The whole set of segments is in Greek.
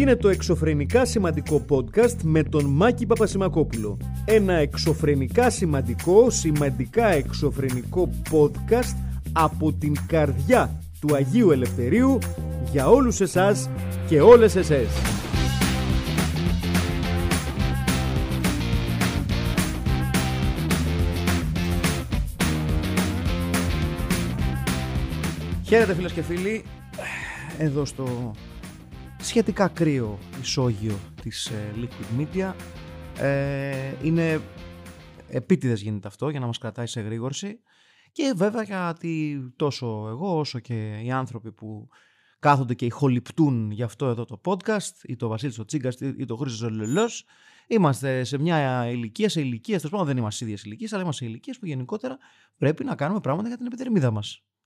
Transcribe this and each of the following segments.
είναι το εξωφρενικά σημαντικό podcast με τον Μάκη Παπασημακόπουλο. Ένα εξωφρενικά σημαντικό, σημαντικά εξωφρενικό podcast από την καρδιά του Αγίου Ελευθερίου για όλους εσάς και όλες εσές. Χαίρετε φίλες και φίλοι, εδώ στο σχετικά κρύο ισόγειο της ε, Liquid Media. Ε, είναι επίτηδες γίνεται αυτό για να μας κρατάει σε γρήγορση και βέβαια γιατί τόσο εγώ όσο και οι άνθρωποι που κάθονται και ηχοληπτούν γι' αυτό εδώ το podcast ή το Βασίλης ο ή το Χρήστος ο είμαστε σε μια ηλικία, σε ηλικίες, τέλος δεν είμαστε ίδιες ηλικίες, αλλά είμαστε σε που γενικότερα πρέπει να κάνουμε πράγματα για την επιδερμίδα μας.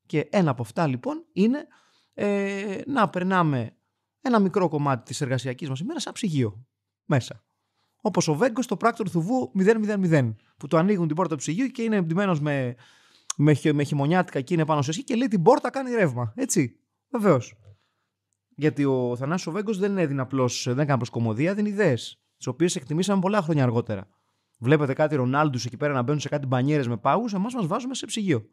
Και ένα από αυτά λοιπόν είναι ε, να περνάμε ένα μικρό κομμάτι της εργασιακής μας ημέρας σαν ψυγείο. Μέσα. Όπως ο Βέγκος στο πράκτορ Θουβού 000 που το ανοίγουν την πόρτα του ψυγείου και είναι εμπτυμένο με, με, με χειμωνιάτικα και είναι πάνω σε εσύ και λέει την πόρτα κάνει ρεύμα. Έτσι. Βεβαίως. Γιατί ο Θανάσης ο δεν έδινε απλώς, δεν έκανε κομμωδία, έδινε ιδέες, τις οποίες εκτιμήσαμε πολλά χρόνια αργότερα. Βλέπετε κάτι Ρονάλντους εκεί πέρα να μπαίνουν σε κάτι μπανιέρες με πάγους, εμάς μας βάζουμε σε ψυγείο.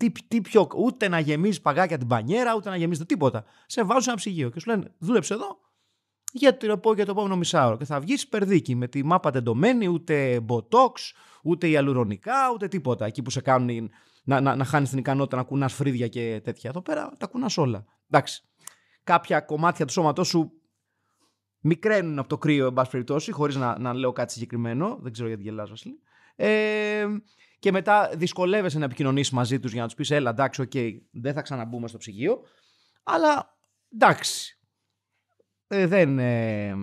Τι, τι πιο, ούτε να γεμίζει παγάκια την πανιέρα, ούτε να γεμίζει τίποτα. Σε βάζουν ένα ψυγείο και σου λένε δούλεψε εδώ για το, για το επόμενο μισάωρο. Και θα βγεις περδίκι με τη μάπα τεντωμένη, ούτε μποτόξ, ούτε η ούτε τίποτα. Εκεί που σε κάνουν να, να, να χάνεις την ικανότητα να κουνάς φρύδια και τέτοια. Εδώ πέρα τα κουνάς όλα. Εντάξει. Κάποια κομμάτια του σώματός σου μικραίνουν από το κρύο, εν πάση περιπτώσει, χωρίς να, να λέω κάτι συγκεκριμένο. Δεν ξέρω γιατί γελάζω, Βασίλη. Ε, και μετά δυσκολεύεσαι να επικοινωνήσεις μαζί τους για να τους πεις: Ελά, εντάξει, οκ, δεν θα ξαναμπούμε στο ψυγείο. Αλλά εντάξει. Ε, δεν, ε,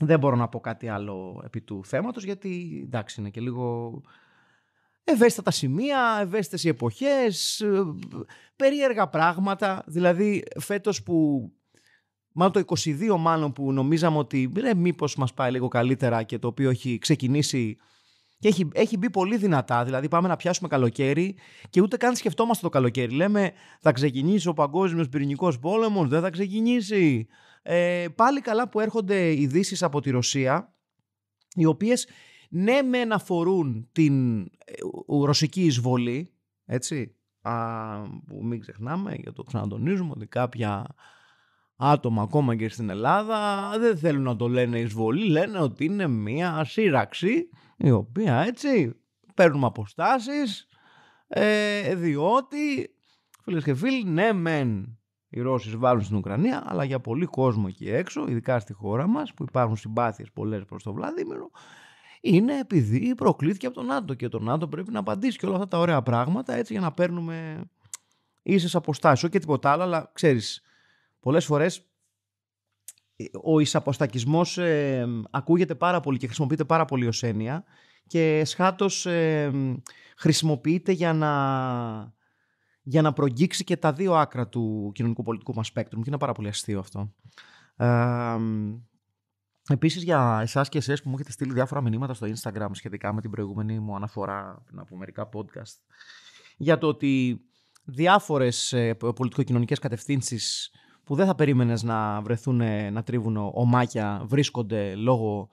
δεν μπορώ να πω κάτι άλλο επί του θέματος γιατί εντάξει είναι και λίγο ευαίσθητα τα σημεία, ευαίσθητες οι εποχές, ε, περίεργα πράγματα. Δηλαδή φέτος που, μάλλον το 22 μάλλον που νομίζαμε ότι ρε, μήπως μας πάει λίγο καλύτερα και το οποίο έχει ξεκινήσει έχει, έχει μπει πολύ δυνατά. Δηλαδή, πάμε να πιάσουμε καλοκαίρι και ούτε καν σκεφτόμαστε το καλοκαίρι. Λέμε, θα ξεκινήσει ο Παγκόσμιος Πυρηνικός Πόλεμος, δεν θα ξεκινήσει. Ε, πάλι καλά που έρχονται ειδήσει από τη Ρωσία, οι οποίες ναι, μεν αφορούν την ε, ρωσική εισβολή, έτσι. Α, που μην ξεχνάμε για το ξανατονίζουμε ότι κάποια άτομα ακόμα και στην Ελλάδα δεν θέλουν να το λένε εισβολή, λένε ότι είναι μία σύραξη η οποία έτσι παίρνουμε αποστάσεις ε, διότι φίλες και φίλοι ναι μεν οι Ρώσοι βάλουν στην Ουκρανία αλλά για πολύ κόσμο εκεί έξω ειδικά στη χώρα μας που υπάρχουν συμπάθειες πολλές προς τον Βλαδίμηρο είναι επειδή προκλήθηκε από τον Άντο και τον Άντο πρέπει να απαντήσει και όλα αυτά τα ωραία πράγματα έτσι για να παίρνουμε ίσες αποστάσεις όχι και τίποτα άλλο αλλά ξέρεις πολλές φορές ο εισαποστακισμός ε, ακούγεται πάρα πολύ και χρησιμοποιείται πάρα πολύ ως έννοια και σχάτως ε, χρησιμοποιείται για να, για να προγγίξει και τα δύο άκρα του κοινωνικού πολιτικού μας σπέκτρου. και είναι πάρα πολύ αστείο αυτό. Ε, επίσης για εσάς και εσές που μου έχετε στείλει διάφορα μηνύματα στο Instagram σχετικά με την προηγούμενη μου αναφορά από μερικά podcast για το ότι διάφορες ε, πολιτικοκοινωνικές κατευθύνσεις που δεν θα περίμενες να βρεθούν να τρίβουν ομάκια, βρίσκονται λόγω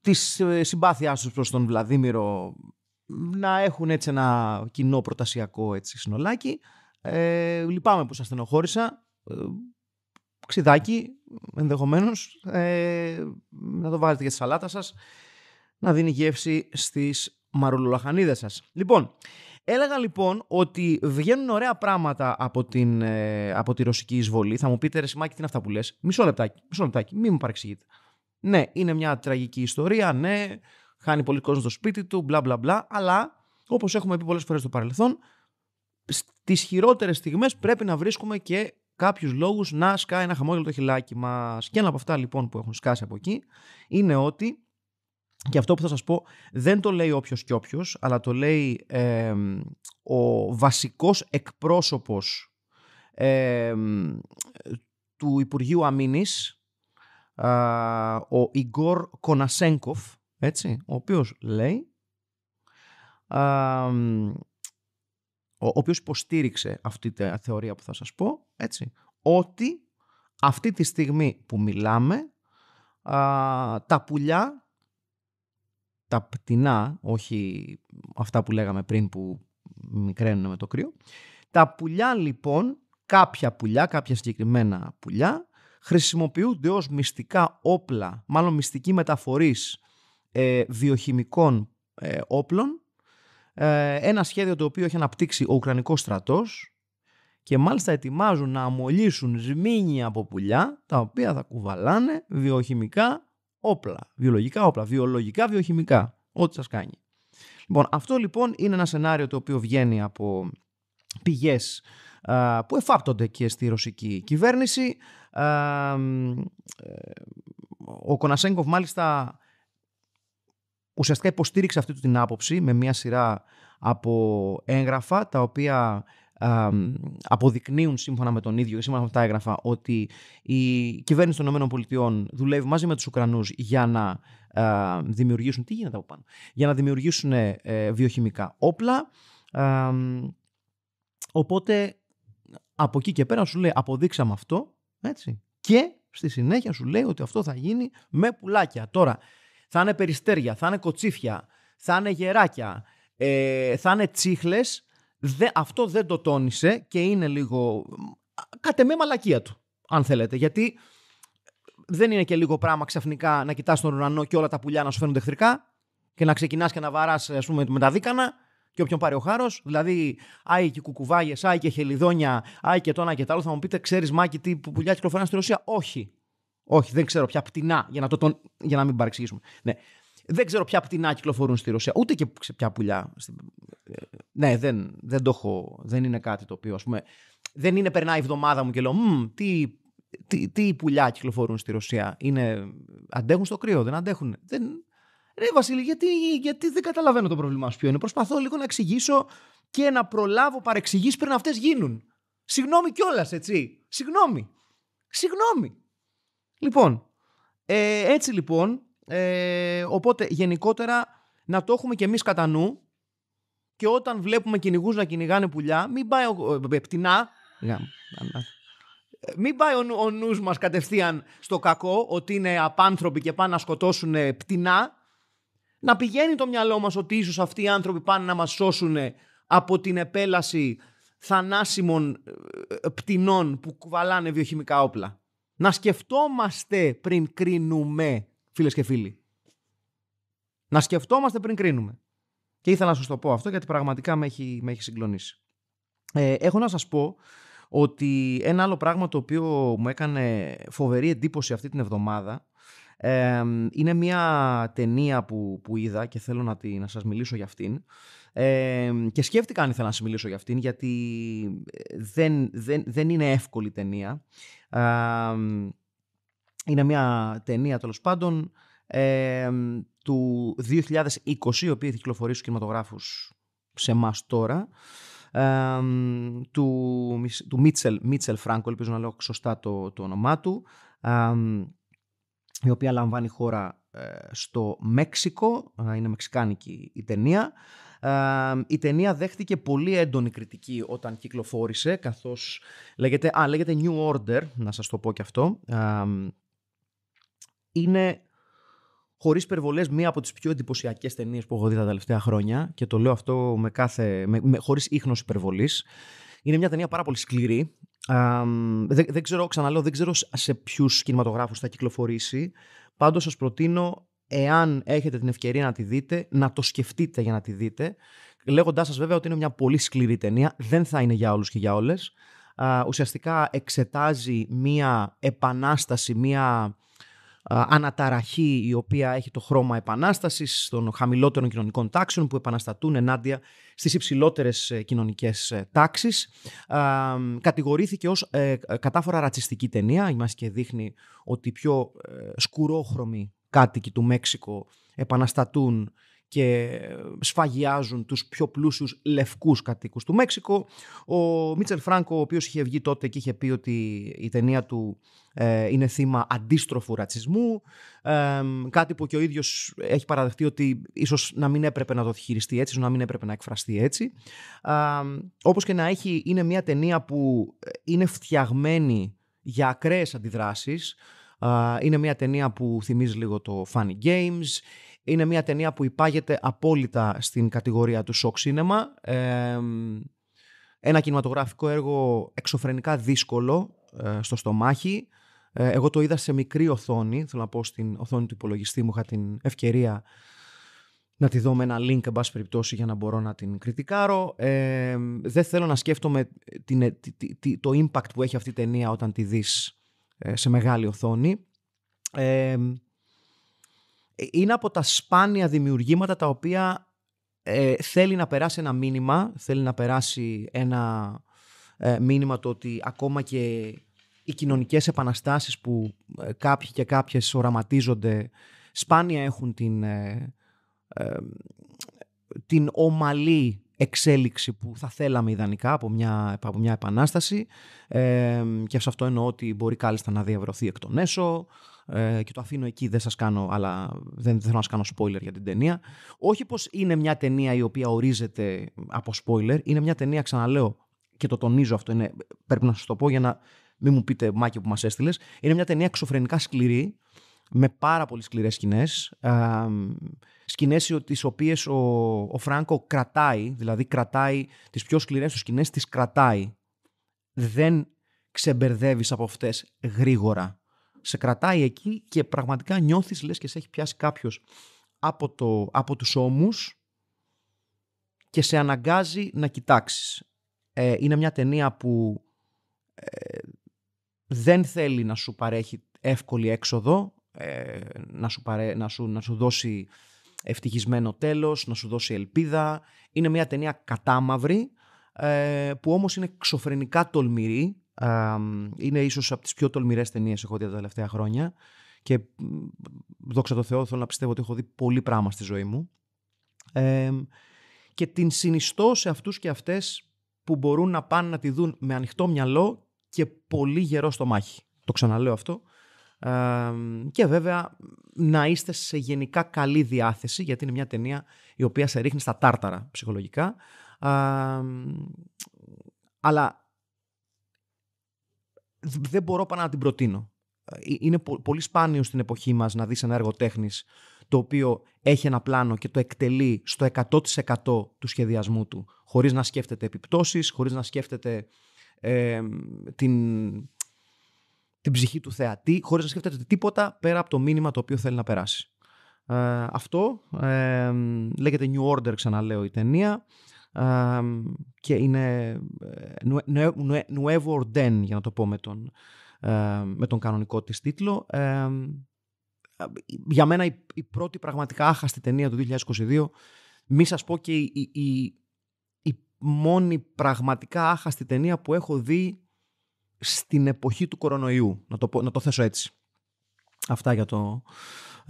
της ε, συμπάθειάς τους προς τον Βλαδίμηρο να έχουν έτσι ένα κοινό προτασιακό έτσι, συνολάκι. Ε, λυπάμαι που σας στενοχώρησα. Ε, ξιδάκι, ενδεχομένως, ε, να το βάλετε για τη σαλάτα σας, να δίνει γεύση στις μαρουλολαχανίδες σας. Λοιπόν, Έλεγα λοιπόν ότι βγαίνουν ωραία πράγματα από, την, ε, από τη ρωσική εισβολή. Θα μου πείτε, ρε τι είναι αυτά που λες. Μισό λεπτάκι, μισό λεπτάκι, μην μου παρεξηγείτε. Ναι, είναι μια τραγική ιστορία, ναι, χάνει πολύ κόσμο στο σπίτι του, μπλα μπλα μπλα, αλλά όπως έχουμε πει πολλές φορές στο παρελθόν, στις χειρότερες στιγμές πρέπει να βρίσκουμε και κάποιους λόγους να σκάει ένα χαμόγελο το χιλάκι μας. Και ένα από αυτά λοιπόν που έχουν σκάσει από εκεί είναι ότι και αυτό που θα σας πω δεν το λέει όποιος και όποιος, αλλά το λέει ο βασικός εκπρόσωπος του Υπουργείου Αμήνης, ο Ιγκόρ Κονασένκοφ έτσι, ο οποίος λέει, ο οποίος υποστήριξε αυτή τη θεωρία που θα σας πω, έτσι, ότι αυτή τη στιγμή που μιλάμε, τα πουλιά τα πτηνά, όχι αυτά που λέγαμε πριν που μικραίνουν με το κρύο. Τα πουλιά λοιπόν, κάποια πουλιά, κάποια συγκεκριμένα πουλιά, χρησιμοποιούνται ως μυστικά όπλα, μάλλον μυστική μεταφορής ε, βιοχημικών ε, όπλων. Ε, ένα σχέδιο το οποίο έχει αναπτύξει ο Ουκρανικός στρατός και μάλιστα ετοιμάζουν να αμολύσουν σμήνια από πουλιά τα οποία θα κουβαλάνε βιοχημικά όπλα. Βιολογικά όπλα, βιολογικά, βιοχημικά. Ό,τι σας κάνει. Λοιπόν, αυτό λοιπόν είναι ένα σενάριο το οποίο βγαίνει από πηγές που εφάπτονται και στη ρωσική κυβέρνηση. Ε, ο Κονασέγκοφ μάλιστα ουσιαστικά υποστήριξε αυτή του την άποψη με μια σειρά από έγγραφα τα οποία α, αποδεικνύουν σύμφωνα με τον ίδιο και σύμφωνα με τα έγγραφα ότι η κυβέρνηση των ΗΠΑ δουλεύει μαζί με τους Ουκρανούς για να ε, δημιουργήσουν, τι γίνεται από πάνω, για να δημιουργήσουν ε, βιοχημικά όπλα. Α, οπότε από εκεί και πέρα σου λέει αποδείξαμε αυτό έτσι, και στη συνέχεια σου λέει ότι αυτό θα γίνει με πουλάκια. Τώρα θα είναι περιστέρια, θα είναι κοτσίφια, θα είναι γεράκια, ε, θα είναι τσίχλες Δε, αυτό δεν το τόνισε και είναι λίγο κατ' εμέ μαλακία του, αν θέλετε. Γιατί δεν είναι και λίγο πράγμα ξαφνικά να κοιτάς τον ουρανό και όλα τα πουλιά να σου φαίνονται εχθρικά και να ξεκινάς και να βαράς ας πούμε, με τα δίκανα και όποιον πάρει ο χάρος. Δηλαδή, άι και κουκουβάγες, άι και χελιδόνια, άι και τόνα και τα. άλλο. Θα μου πείτε, ξέρεις Μάκη τι που πουλιά κυκλοφορούν στην Ρωσία. Όχι. Όχι, δεν ξέρω πια πτηνά για να, τον... για να μην παρεξηγήσουμε. Ναι. Δεν ξέρω ποια πτηνά κυκλοφορούν στη Ρωσία, ούτε και ποια πουλιά. Ε, ναι, δεν, δεν το έχω. Δεν είναι κάτι το οποίο, ας πούμε. Δεν είναι περνάει η εβδομάδα μου και λέω, τι, τι, τι πουλιά κυκλοφορούν στη Ρωσία. Είναι, αντέχουν στο κρύο, δεν αντέχουν. Δεν, Ρε Βασίλη, γιατί, γιατί δεν καταλαβαίνω το πρόβλημά σου ποιο είναι. Προσπαθώ λίγο να εξηγήσω και να προλάβω παρεξηγήσεις πριν αυτές γίνουν. Συγγνώμη κιόλας, έτσι. Συγγνώμη. Συγγνώμη. Λοιπόν, ε, έτσι λοιπόν, ε, οπότε γενικότερα να το έχουμε και εμείς κατά νου και όταν βλέπουμε κυνηγούς να κυνηγάνε πουλιά, μην πάει ο, ε, ε, πτηνά, μην πάει ο, ο νους μας κατευθείαν στο κακό ότι είναι απάνθρωποι και πάνε να σκοτώσουν πτηνά να πηγαίνει το μυαλό μας ότι ίσως αυτοί οι άνθρωποι πάνε να μας σώσουν από την επέλαση θανάσιμων πτηνών που κουβαλάνε βιοχημικά όπλα. Να σκεφτόμαστε πριν κρίνουμε φίλες και φίλοι. Να σκεφτόμαστε πριν κρίνουμε. Και ήθελα να σας το πω αυτό γιατί πραγματικά με έχει, με έχει συγκλονίσει. Ε, έχω να σας πω ότι ένα άλλο πράγμα το οποίο μου έκανε φοβερή εντύπωση αυτή την εβδομάδα ε, είναι μια ταινία που, που είδα και θέλω να, τη, να σας μιλήσω για αυτήν ε, και σκέφτηκα αν ήθελα να σας μιλήσω για αυτήν γιατί ε, δεν, δεν, δεν είναι εύκολη ταινία είναι μια ταινία τέλος πάντων ε, του 2020, η οποία κυκλοφορήσει στους κινηματογράφους σε εμάς τώρα, του, του Μίτσελ, Μίτσελ Φράγκο, ελπίζω να λέω σωστά το, το όνομά του, η οποία λαμβάνει χώρα ε, στο Μέξικο, ε, είναι μεξικάνικη η ταινία. Η ταινία δέχτηκε πολύ έντονη κριτική όταν κυκλοφόρησε, καθώς λέγεται, λέγεται New Order, να σας το πω και αυτό, είναι χωρίς υπερβολές μία από τις πιο εντυπωσιακές ταινίες που έχω δει τα τελευταία χρόνια και το λέω αυτό με κάθε, με, με, χωρίς ίχνος υπερβολής. Είναι μια ταινία πάρα πολύ σκληρή. δεν, δεν ξέρω, ξαναλέω, δεν ξέρω σε ποιους κινηματογράφους θα κυκλοφορήσει. Πάντως σας προτείνω, εάν έχετε την ευκαιρία να τη δείτε, να το σκεφτείτε για να τη δείτε. Λέγοντάς σας βέβαια ότι είναι μια πολύ σκληρή ταινία. Δεν θα είναι για όλους και για όλες. Ουσιαστικά εξετάζει μια επανάσταση, μια αναταραχή η οποία έχει το χρώμα επανάστασης των χαμηλότερων κοινωνικών τάξεων που επαναστατούν ενάντια στις υψηλότερες ε, κοινωνικές ε, τάξεις Κατηγορήθηκε ως ε, κατάφορα ρατσιστική ταινία. Μας και δείχνει ότι οι πιο σκουρόχρωμοι κάτοικοι του Μέξικο επαναστατούν και σφαγιάζουν τους πιο πλούσιους λευκούς κατοίκους του Μέξικο. Ο Μίτσελ Φράνκο, ο οποίος είχε βγει τότε και είχε πει ότι η ταινία του ε, είναι θύμα αντίστροφου ρατσισμού, κάτι που και ο ίδιος έχει παραδεχτεί ότι ίσως να μην έπρεπε να το χειριστεί έτσι, να μην έπρεπε να εκφραστεί έτσι. Ε, όπως και να έχει, είναι μια ταινία που ε, είναι φτιαγμένη για ακραίες αντιδράσεις, είναι μια ταινία που θυμίζει λίγο το Funny Games, είναι μια ταινία που υπάγεται απόλυτα στην κατηγορία του σοκ σίνεμα. ένα κινηματογραφικό έργο εξωφρενικά δύσκολο ε, στο στομάχι. Ε, εγώ το είδα σε μικρή οθόνη, θέλω να πω στην οθόνη του υπολογιστή μου είχα την ευκαιρία να τη δω με ένα link, εν περιπτώσει, για να μπορώ να την κριτικάρω. Ε, δεν θέλω να σκέφτομαι ε, το impact που έχει αυτή η ταινία όταν τη δεις σε μεγάλη οθόνη. Ε, είναι από τα σπάνια δημιουργήματα τα οποία ε, θέλει να περάσει ένα μήνυμα, θέλει να περάσει ένα ε, μήνυμα το ότι ακόμα και οι κοινωνικές επαναστάσεις που κάποιοι και κάποιες οραματίζονται σπάνια έχουν την, την ομαλή εξέλιξη που θα θέλαμε ιδανικά από μια, από μια επανάσταση και σε αυτό εννοώ ότι μπορεί κάλλιστα να διαβρωθεί εκ των έσω, ε, και το αφήνω εκεί, δεν σας κάνω, αλλά δεν, δεν θέλω να σας κάνω spoiler για την ταινία. Όχι πως είναι μια ταινία η οποία ορίζεται από spoiler, είναι μια ταινία, ξαναλέω, και το τονίζω αυτό, είναι, πρέπει να σας το πω για να μην μου πείτε μάκι που μας έστειλες. είναι μια ταινία εξωφρενικά σκληρή, με πάρα πολύ σκληρές σκηνές, ε, σκηνές τις οποίες ο, ο Φράνκο κρατάει, δηλαδή κρατάει τις πιο σκληρές του σκηνές, τις κρατάει. Δεν ξεμπερδεύεις από αυτές γρήγορα σε κρατάει εκεί και πραγματικά νιώθεις λες και σε έχει πιάσει κάποιος από, το, από τους ώμους και σε αναγκάζει να κοιτάξεις. Ε, είναι μια ταινία που ε, δεν θέλει να σου παρέχει εύκολη έξοδο, ε, να, σου να, σου, να σου δώσει ευτυχισμένο τέλος, να σου δώσει ελπίδα. Είναι μια ταινία κατάμαυρη που όμως είναι ξοφρενικά τολμηρή είναι ίσως από τις πιο τολμηρές ταινίες έχω δει τα τελευταία χρόνια και δόξα τω Θεώ θέλω να πιστεύω ότι έχω δει πολύ πράγμα στη ζωή μου και την συνιστώ σε αυτούς και αυτές που μπορούν να πάνε να τη δουν με ανοιχτό μυαλό και πολύ γερό στο μάχη. Το ξαναλέω αυτό. και βέβαια να είστε σε γενικά καλή διάθεση γιατί είναι μια ταινία η οποία σε ρίχνει στα τάρταρα ψυχολογικά. Ε, αλλά δεν μπορώ πάρα να την προτείνω. Ε, ε, είναι πολύ σπάνιο στην εποχή μας να δεις ένα έργο τέχνης το οποίο έχει ένα πλάνο και το εκτελεί στο 100% του σχεδιασμού του, χωρίς να σκέφτεται επιπτώσεις, χωρίς να σκέφτεται την, την ψυχή του θεατή, χωρίς να σκέφτεται τίποτα πέρα από το μήνυμα το οποίο θέλει να περάσει. Ε, αυτό λέγεται New Order, ξαναλέω, η ταινία και είναι Nuevo ε, Orden, για να το πω με τον, ε, με τον κανονικό της τίτλο. για μένα η, πρώτη πραγματικά άχαστη ταινία του 2022, μη σας πω και η, μόνη πραγματικά άχαστη ταινία που έχω δει στην εποχή του κορονοϊού, να το, να το θέσω έτσι. Αυτά για το,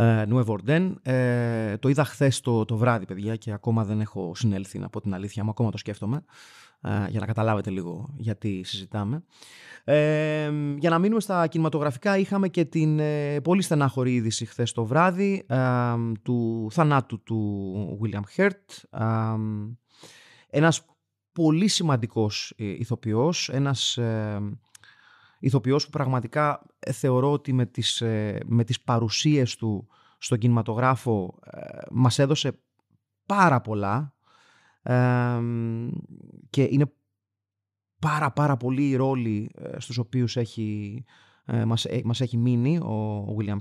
ε, Νουε Ορντέν. Ε, το είδα χθες το, το βράδυ, παιδιά, και ακόμα δεν έχω συνέλθει να πω την αλήθεια μου, ακόμα το σκέφτομαι. Ε, για να καταλάβετε λίγο γιατί συζητάμε. Ε, για να μείνουμε στα κινηματογραφικά, είχαμε και την ε, πολύ στενάχωρη είδηση χθες το βράδυ του θανάτου του William Hurt. Ένας πολύ σημαντικός ηθοποιός, ένας ηθοποιός που πραγματικά ε, θεωρώ ότι με τις, ε, με τις παρουσίες του στον κινηματογράφο ε, μας έδωσε πάρα πολλά και είναι πάρα πάρα πολύ οι ρόλοι στους οποίους έχει, μας, μας έχει μείνει ο William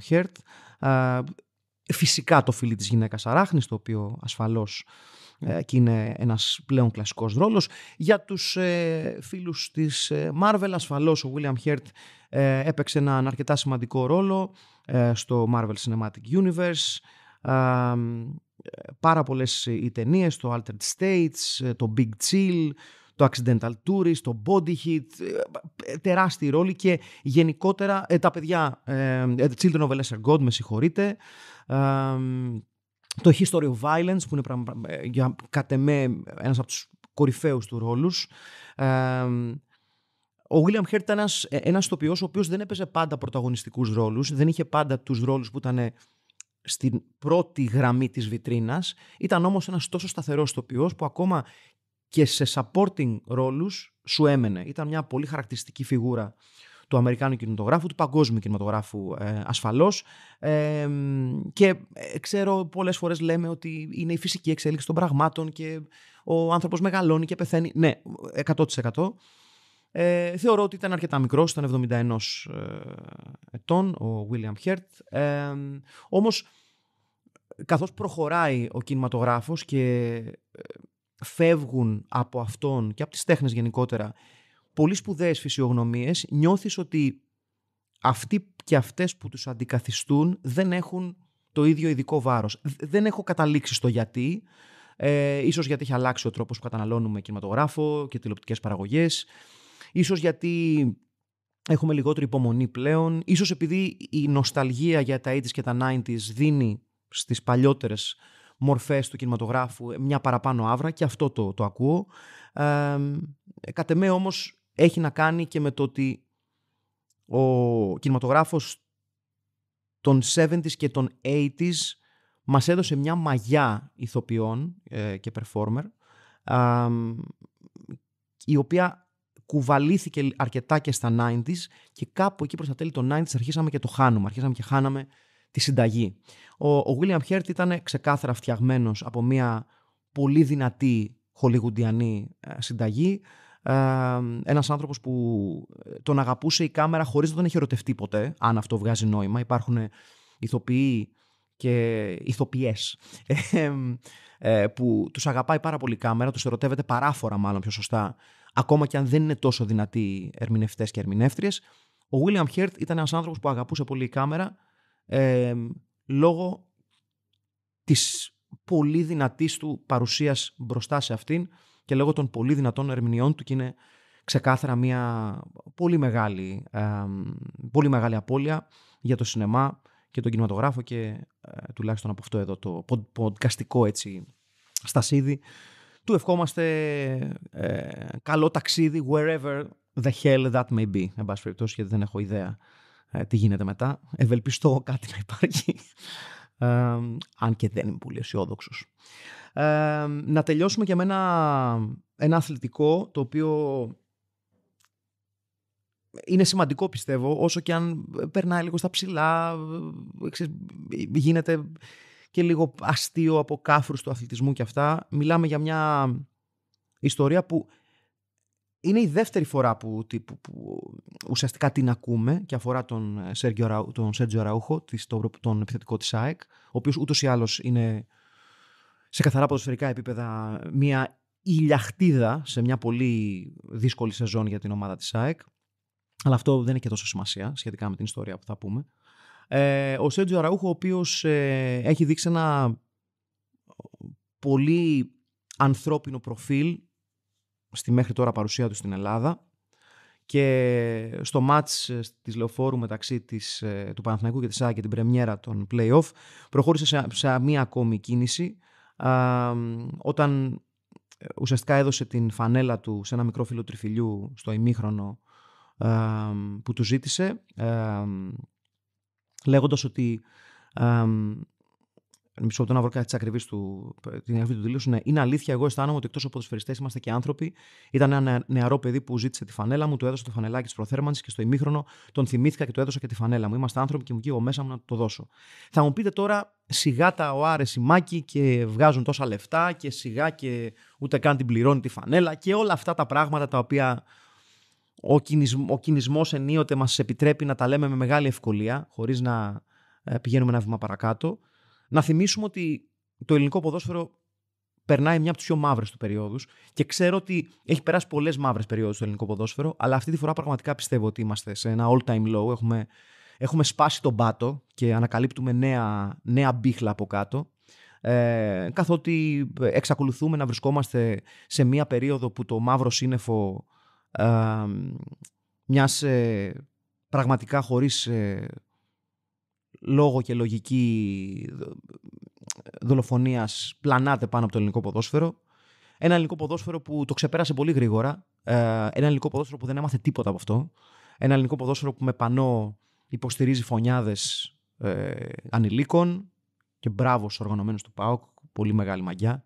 Hurt. Φυσικά το φίλι της γυναίκας Αράχνης, το οποίο ασφαλώς ε, και είναι ένας πλέον κλασικός ρόλος. Για τους ε, φίλους της ε, Marvel ασφαλώς ο William Hurt έπαιξε έναν αρκετά σημαντικό ρόλο στο Marvel Cinematic Universe. Πάρα πολλές οι ταινίες, το Altered States, το Big Chill, το Accidental Tourist, το Body Hit, τεράστιοι ρόλοι και γενικότερα τα παιδιά, Children of a Lesser God, με συγχωρείτε, το History of Violence, που είναι ε, για, κατ' εμέ ένας από τους κορυφαίους του ρόλους. ο William Hurt ήταν ένας, ε, ένας ο οποίος δεν έπαιζε πάντα πρωταγωνιστικούς ρόλους, δεν είχε πάντα τους ρόλους που ήταν στην πρώτη γραμμή της βιτρίνας. Ήταν όμως ένας τόσο σταθερός τοπιός που ακόμα και σε supporting ρόλους σου έμενε. Ήταν μια πολύ χαρακτηριστική φιγούρα του Αμερικάνου κινηματογράφου, του παγκόσμιου κινηματογράφου ε, ασφαλώς. και ε, ξέρω, πολλές φορές λέμε ότι είναι η φυσική εξέλιξη των πραγμάτων και ο άνθρωπος μεγαλώνει και πεθαίνει. Ναι, 100%. Ε, θεωρώ ότι ήταν αρκετά μικρός, ήταν 71 ε, ετών ο William Χέρτ. Ε, όμως, καθώς προχωράει ο κινηματογράφος και ε, φεύγουν από αυτόν και από τις τέχνες γενικότερα πολύ σπουδαίες φυσιογνωμίες, νιώθεις ότι αυτοί και αυτές που τους αντικαθιστούν δεν έχουν το ίδιο ειδικό βάρος. Δεν έχω καταλήξει στο γιατί. Ε, ίσως γιατί έχει αλλάξει ο τρόπος που καταναλώνουμε κινηματογράφο και τηλεοπτικές παραγωγές. Ίσως γιατί έχουμε λιγότερη υπομονή πλέον. Ίσως επειδή η νοσταλγία για τα 80s και τα 90s δίνει στις παλιότερες μορφές του κινηματογράφου μια παραπάνω άβρα και αυτό το, το ακούω. Ε, κατ' εμέ όμως έχει να κάνει και με το ότι ο κινηματογράφος των 70s και των 80s μας έδωσε μια μαγιά ηθοποιών ε, και performer η οποία κουβαλήθηκε αρκετά και στα 90s και κάπου εκεί προς τα τέλη των 90s αρχίσαμε και το χάνουμε, αρχίσαμε και χάναμε τη συνταγή. Ο, ο William Hurt ήταν ξεκάθαρα φτιαγμένος από μια πολύ δυνατή χολιγουντιανή ε, συνταγή ένας άνθρωπος που ε, τον αγαπούσε η κάμερα χωρίς να τον έχει ερωτευτεί ποτέ, αν αυτό βγάζει νόημα. Υπάρχουν ε, ηθοποιοί και ηθοποιές ε, που τους αγαπάει πάρα πολύ η κάμερα, τους ερωτεύεται παράφορα, μάλλον πιο σωστά, ακόμα και αν δεν είναι τόσο δυνατοί ερμηνευτές και ερμηνεύτριες. Ο William Χέρτ ήταν ένας άνθρωπος που αγαπούσε πολύ η κάμερα λόγω της πολύ δυνατής του παρουσίας μπροστά σε αυτήν και λόγω των πολύ δυνατών ερμηνεών του και είναι ξεκάθαρα μια πολύ μεγάλη, ε, πολύ μεγάλη απώλεια για το σινεμά και τον κινηματογράφο και ε, τουλάχιστον από αυτό εδώ το ποντκαστικό έτσι στασίδι του ευχόμαστε ε, καλό ταξίδι wherever the hell that may be εν πάση περιπτώσει γιατί δεν έχω ιδέα ε, τι γίνεται μετά ευελπιστώ κάτι να υπάρχει αν και δεν είμαι πολύ αισιόδοξος να τελειώσουμε και με ένα, αθλητικό το οποίο είναι σημαντικό πιστεύω όσο και αν περνάει λίγο στα ψηλά ξέρεις, γίνεται και λίγο αστείο από κάφρους του αθλητισμού και αυτά μιλάμε για μια ιστορία που είναι η δεύτερη φορά που, που, που ουσιαστικά την ακούμε και αφορά τον Σέργιο, τον Σέργιο Ραούχο τον επιθετικό της ΑΕΚ ο οποίος ούτως ή άλλως είναι σε καθαρά ποδοσφαιρικά επίπεδα μια ηλιαχτίδα σε μια πολύ δύσκολη σεζόν για την ομάδα της ΑΕΚ. Αλλά αυτό δεν έχει και τόσο σημασία σχετικά με την ιστορία που θα πούμε. Ε, ο Σέντζο Αραούχο, ο οποίος ε, έχει δείξει ένα πολύ ανθρώπινο προφίλ στη μέχρι τώρα παρουσία του στην Ελλάδα και στο μάτς ε, της Λεωφόρου μεταξύ της, ε, του Παναθηναϊκού και της ΑΕΚ και την πρεμιέρα των play-off προχώρησε σε, σε μία ακόμη κίνηση α, όταν ε, ουσιαστικά έδωσε την φανέλα του σε ένα μικρό φίλο τριφυλιού στο ημίχρονο που του ζήτησε α, ε, λέγοντας ότι Μισό λεπτό να βρω κάτι της ακριβής του. Την ακριβή του δήλωση. Ναι. Είναι αλήθεια, εγώ αισθάνομαι ότι εκτός από του φεριστέ είμαστε και άνθρωποι. Ήταν ένα νεαρό παιδί που ζήτησε τη φανέλα μου, του έδωσε το φανελάκι της προθέρμανσης και στο ημίχρονο τον θυμήθηκα και του έδωσα και τη φανέλα μου. Είμαστε άνθρωποι και μου εγώ μέσα μου να το δώσω. Θα μου πείτε τώρα, σιγά τα ο Άρε Σιμάκη και βγάζουν τόσα λεφτά και σιγά και ούτε καν την πληρώνει τη φανέλα και όλα αυτά τα πράγματα τα οποία ο, κινησμ, ο κινησμός ενίοτε μας επιτρέπει να τα λέμε με μεγάλη ευκολία, χωρίς να ε, πηγαίνουμε ένα βήμα παρακάτω. Να θυμίσουμε ότι το ελληνικό ποδόσφαιρο περνάει μια από τις πιο μαύρες του περιόδους. Και ξέρω ότι έχει περάσει πολλές μαύρες περιόδους στο ελληνικό ποδόσφαιρο, αλλά αυτή τη φορά πραγματικά πιστεύω ότι είμαστε σε ένα all-time low. Έχουμε, έχουμε σπάσει τον πάτο και ανακαλύπτουμε νέα, νέα μπίχλα από κάτω. Ε, καθότι εξακολουθούμε να βρισκόμαστε σε μια περίοδο που το μαύρο σύννεφο ε, μιας ε, πραγματικά χωρίς ε, λόγο και λογική δολοφονίας πλανάται πάνω από το ελληνικό ποδόσφαιρο. Ένα ελληνικό ποδόσφαιρο που το ξεπέρασε πολύ γρήγορα. Ε, ένα ελληνικό ποδόσφαιρο που δεν έμαθε τίποτα από αυτό. Ένα ελληνικό ποδόσφαιρο που με πανό υποστηρίζει φωνιάδες ε, ανηλίκων και μπράβος στους οργανωμένους του ΠΑΟΚ, πολύ μεγάλη μαγιά.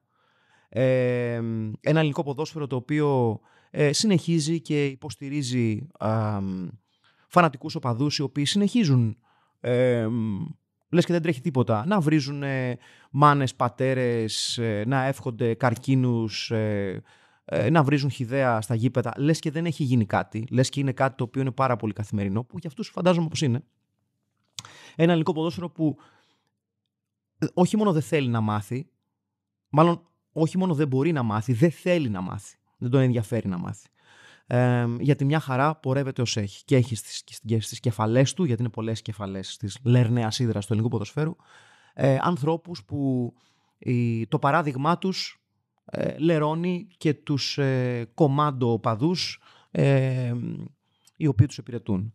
Ε, ένα ελληνικό ποδόσφαιρο το οποίο συνεχίζει και υποστηρίζει φανατικούς οπαδούς οι οποίοι συνεχίζουν ε, Λες και δεν τρέχει τίποτα. Να βρίζουν μάνες, πατέρες, ε, να εύχονται καρκίνους, ε, ε, να βρίζουν χιδέα στα γήπεδα. Λες και δεν έχει γίνει κάτι. Λες και είναι κάτι το οποίο είναι πάρα πολύ καθημερινό, που για αυτούς φαντάζομαι πως είναι. Ένα ελληνικό ποδόσφαιρο που όχι μόνο δεν θέλει να μάθει, μάλλον όχι μόνο δεν μπορεί να μάθει, δεν θέλει να μάθει. Δεν τον ενδιαφέρει να μάθει ε, γιατί μια χαρά πορεύεται ως έχει και έχει στις στις κεφαλές του, γιατί είναι πολλές κεφαλές της Λερνέα σίδρα του ελληνικού ποδοσφαίρου, ε, ανθρώπους που το παράδειγμά τους ε, λερώνει και τους ε, ε, οι οποίοι τους υπηρετούν.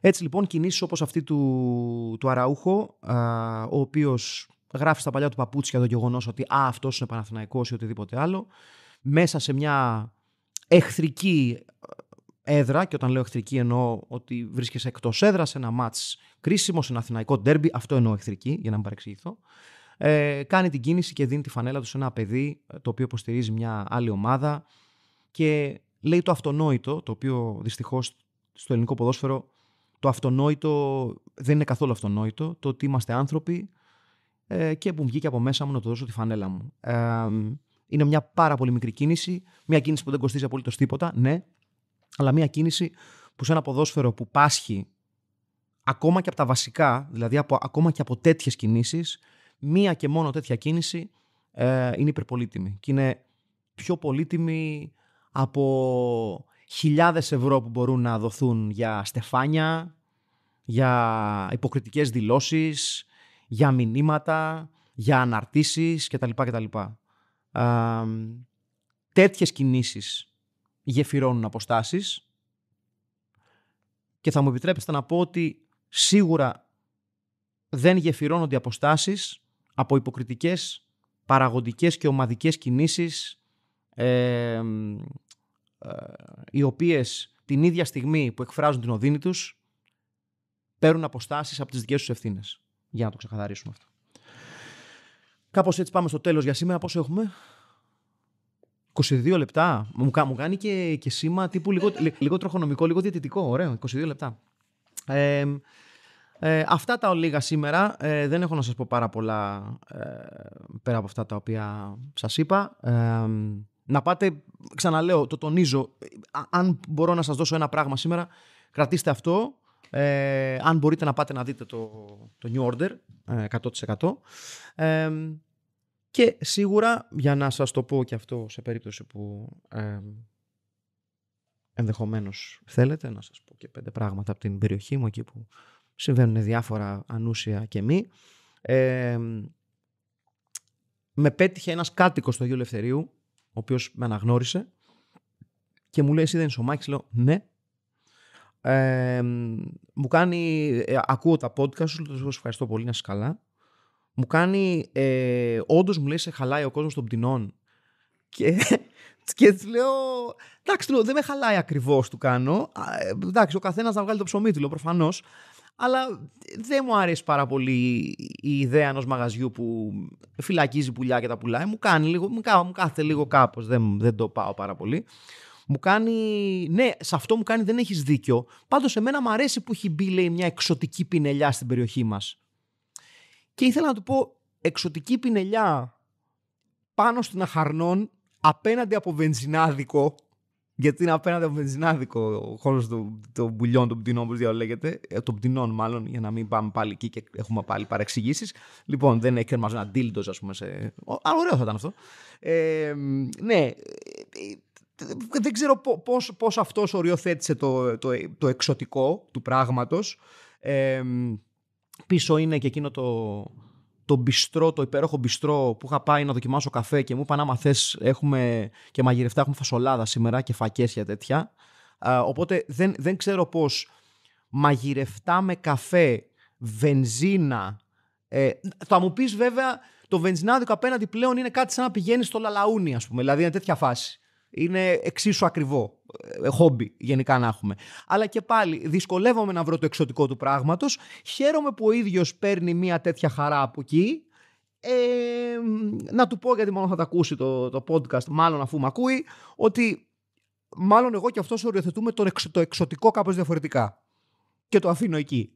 Έτσι λοιπόν κινήσεις όπως αυτή του, του Αραούχο, ο οποίος γράφει στα παλιά του παπούτσια το γεγονός ότι αυτό αυτός είναι Παναθηναϊκός ή οτιδήποτε άλλο, μέσα σε μια εχθρική ε, έδρα, και όταν λέω εχθρική εννοώ ότι βρίσκεσαι εκτός έδρας σε ένα μάτς κρίσιμο, σε ένα αθηναϊκό ντέρμπι, αυτό εννοώ εχθρική, για να μην παρεξηγηθώ. Ε, κάνει την κίνηση και δίνει τη φανέλα του σε ένα παιδί ε, το οποίο υποστηρίζει μια άλλη ομάδα και λέει το αυτονόητο, το οποίο δυστυχώς στο ελληνικό ποδόσφαιρο το αυτονόητο δεν είναι καθόλου αυτονόητο, το ότι είμαστε άνθρωποι ε, και που βγήκε από μέσα μου να το δώσω τη φανέλα μου. Ε, είναι μια πάρα πολύ μικρή κίνηση. Μια κίνηση που δεν κοστίζει απολύτως τίποτα, ναι. Αλλά μια κίνηση που σε ένα ποδόσφαιρο που πάσχει ακόμα και από τα βασικά, δηλαδή ακόμα και από τέτοιες κινήσεις, μία και μόνο τέτοια κίνηση ε, είναι υπερπολίτιμη. Και είναι πιο πολύτιμη από χιλιάδες ευρώ που μπορούν να δοθούν για στεφάνια, για υποκριτικές δηλώσεις, για μηνύματα, για αναρτήσεις κτλ α, τέτοιες κινήσεις γεφυρώνουν αποστάσεις και θα μου επιτρέψετε να πω ότι σίγουρα δεν γεφυρώνονται αποστάσεις από υποκριτικές, παραγοντικές και ομαδικές κινήσεις ε, οι οποίες την ίδια στιγμή που εκφράζουν την οδύνη τους παίρνουν αποστάσεις από τις δικές τους ευθύνες. Για να το ξεκαθαρίσουμε αυτό. Κάπως έτσι πάμε στο τέλος για σήμερα. Πόσο έχουμε. 22 λεπτά. Μου, μου κάνει και, και σήμα τύπου λίγο, λίγο τροχονομικό, λίγο διαιτητικό. Ωραίο, 22 λεπτά. Ε, ε, αυτά τα ολίγα σήμερα. Ε, δεν έχω να σας πω πάρα πολλά ε, πέρα από αυτά τα οποία σας είπα. να πάτε, ξαναλέω, το τονίζω, αν μπορώ να σας δώσω ένα πράγμα σήμερα, κρατήστε αυτό. Ε, αν μπορείτε να πάτε να δείτε το, το New Order, 100%. Και σίγουρα, για να σας το πω και αυτό σε περίπτωση που ε, ενδεχομένως θέλετε, να σας πω και πέντε πράγματα από την περιοχή μου, εκεί που συμβαίνουν διάφορα ανούσια και μη, με πέτυχε ένας κάτοικος στο Αγίου Ελευθερίου, ο οποίος με αναγνώρισε και μου λέει εσύ δεν είσαι ο λέω ναι. μου κάνει, ε, ακούω τα podcast σου, σας ευχαριστώ πολύ, να είσαι καλά μου κάνει. Ε, Όντως μου λέει σε χαλάει ο κόσμος των πτηνών. Και, και της λέω. Εντάξει, δεν με χαλάει ακριβώς του κάνω. Ε, εντάξει, ο καθένας να βγάλει το ψωμί του, προφανώς. Αλλά δεν μου αρέσει πάρα πολύ η ιδέα ενός μαγαζιού που φυλακίζει πουλιά και τα πουλάει. Μου κάνει λίγο, μου, κάθεται λίγο κάπως. Δεν, δεν το πάω πάρα πολύ. Μου κάνει. Ναι, σε αυτό μου κάνει δεν έχεις δίκιο. Πάντως, εμένα μου αρέσει που έχει μπει, λέει, μια εξωτική πινελιά στην περιοχή μας. Και ήθελα να του πω εξωτική πινελιά πάνω στην Αχαρνόν απέναντι από βενζινάδικο. Γιατί είναι απέναντι από βενζινάδικο ο χώρος των το μπουλιών, των πτηνών, όπως διαλέγεται. Ε, των πτηνών, μάλλον, για να μην πάμε πάλι εκεί και έχουμε πάλι παρεξηγήσεις. Λοιπόν, δεν έχει μαζί ένα ντίλντο, ας πούμε. Σε... Α, ωραίο θα ήταν αυτό. Ε, ναι, ε, ε, δεν ξέρω πώς, πώς αυτός οριοθέτησε το, το, το εξωτικό του πράγματος. Ε, Πίσω είναι και εκείνο το, το μπιστρό, το υπέροχο μπιστρό που είχα πάει να δοκιμάσω καφέ και μου είπαν άμα θες έχουμε και μαγειρευτά, έχουμε φασολάδα σήμερα και φακές για τέτοια. οπότε δεν, δεν ξέρω πώς μαγειρευτά με καφέ, βενζίνα. Ε, θα μου πεις βέβαια το βενζινάδικο απέναντι πλέον είναι κάτι σαν να πηγαίνεις στο λαλαούνι ας πούμε, δηλαδή είναι τέτοια φάση. Είναι εξίσου ακριβό ε, χόμπι γενικά να έχουμε. Αλλά και πάλι δυσκολεύομαι να βρω το εξωτικό του πράγματος. Χαίρομαι που ο ίδιος παίρνει μια τέτοια χαρά από εκεί. Ε, να του πω γιατί μόνο θα τα ακούσει το, το podcast μάλλον αφού με ακούει ότι μάλλον εγώ και αυτός οριοθετούμε το, εξ, το εξωτικό κάπως διαφορετικά και το αφήνω εκεί.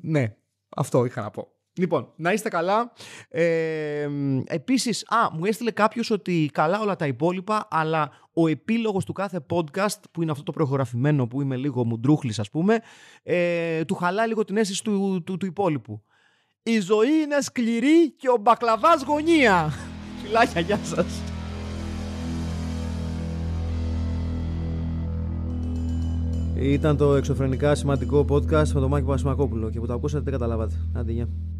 Ναι, αυτό είχα να πω. Λοιπόν, να είστε καλά. Ε, επίσης, α, μου έστειλε κάποιος ότι καλά όλα τα υπόλοιπα, αλλά ο επίλογος του κάθε podcast, που είναι αυτό το προχωραφημένο που είμαι λίγο μουντρούχλης ας πούμε, ε, του χαλά λίγο την αίσθηση του, του, του υπόλοιπου. Η ζωή είναι σκληρή και ο μπακλαβάς γωνία. Φιλάκια, γεια σας. Ήταν το εξωφρενικά σημαντικό podcast με τον Μάκη Πασμακόπουλο και που το ακούσατε δεν καταλάβατε. Άντε,